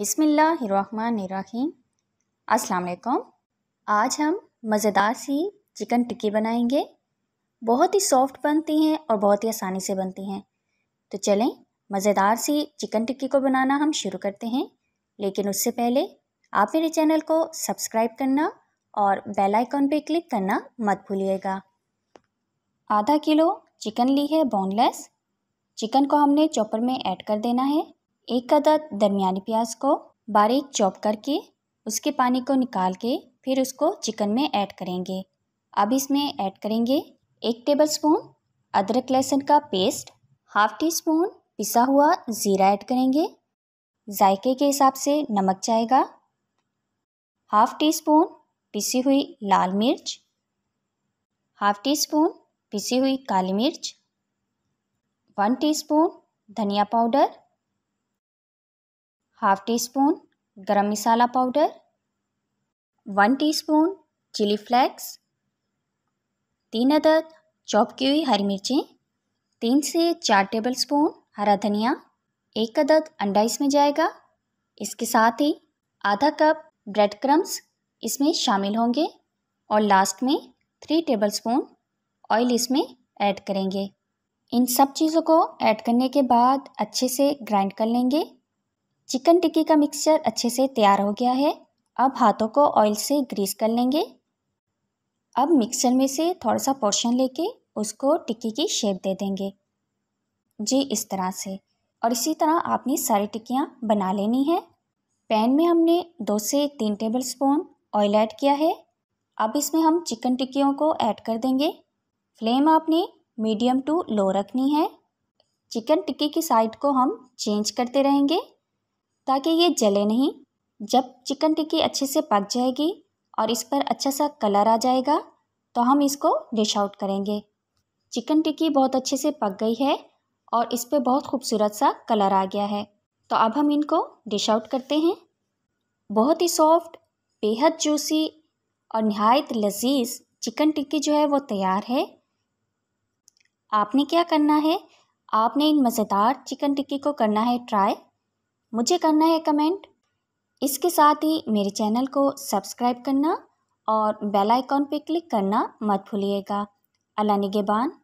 बिसमीम् अस्सलाम आज हम मज़ेदार सी चिकन टिक्की बनाएंगे बहुत ही सॉफ्ट बनती हैं और बहुत ही आसानी से बनती हैं तो चलें मज़ेदार सी चिकन टिक्की को बनाना हम शुरू करते हैं लेकिन उससे पहले आप मेरे चैनल को सब्सक्राइब करना और बेल आइकॉन पे क्लिक करना मत भूलिएगा आधा किलो चिकन ली है बोनलेस चिकन को हमने चॉपर में ऐड कर देना है एक अदद दरमियानी प्याज को बारीक चॉप करके उसके पानी को निकाल के फिर उसको चिकन में ऐड करेंगे अब इसमें ऐड करेंगे एक टेबल स्पून अदरक लहसुन का पेस्ट हाफ टी स्पून पिसा हुआ ज़ीरा ऐड करेंगे जायके के हिसाब से नमक जाएगा हाफ टी स्पून पिसी हुई लाल मिर्च हाफ टी स्पून पिसी हुई काली मिर्च वन टीस्पून धनिया powder half teaspoon garam masala powder one teaspoon chilli flakes तीन अदद चॉप की हुई हरी मिर्चें तीन से चार टेबल स्पून हरा धनिया एक अदद अंडा इसमें जाएगा इसके साथ ही आधा कप ब्रेड क्रम्स इसमें शामिल होंगे और लास्ट में थ्री टेबल स्पून ऑयल इसमें ऐड करेंगे इन सब चीज़ों को ऐड करने के बाद अच्छे से ग्राइंड कर लेंगे चिकन टिक्की का मिक्सचर अच्छे से तैयार हो गया है अब हाथों को ऑयल से ग्रीस कर लेंगे अब मिक्सर में से थोड़ा सा पोर्शन लेके उसको टिक्की की शेप दे देंगे जी इस तरह से और इसी तरह आपने सारी टिक्कियाँ बना लेनी है पैन में हमने दो से तीन टेबल स्पून ऑयल ऐड किया है अब इसमें हम चिकन टिक्कियों को ऐड कर देंगे फ्लेम आपने मीडियम टू लो रखनी है चिकन टिक्की की साइड को हम चेंज करते रहेंगे ताकि ये जले नहीं जब चिकन टिक्की अच्छे से पक जाएगी और इस पर अच्छा सा कलर आ जाएगा तो हम इसको डिश आउट करेंगे चिकन टिक्की बहुत अच्छे से पक गई है और इस पर बहुत खूबसूरत सा कलर आ गया है तो अब हम इनको डिश आउट करते हैं बहुत ही सॉफ्ट बेहद जूसी और नहायत लजीज चिकन टिक्की जो है वो तैयार है आपने क्या करना है आपने इन मज़ेदार चिकन टिक्की को करना है ट्राई मुझे करना है कमेंट इसके साथ ही मेरे चैनल को सब्सक्राइब करना और बेल आइकॉन पर क्लिक करना मत भूलिएगा अल्लाह निगेबान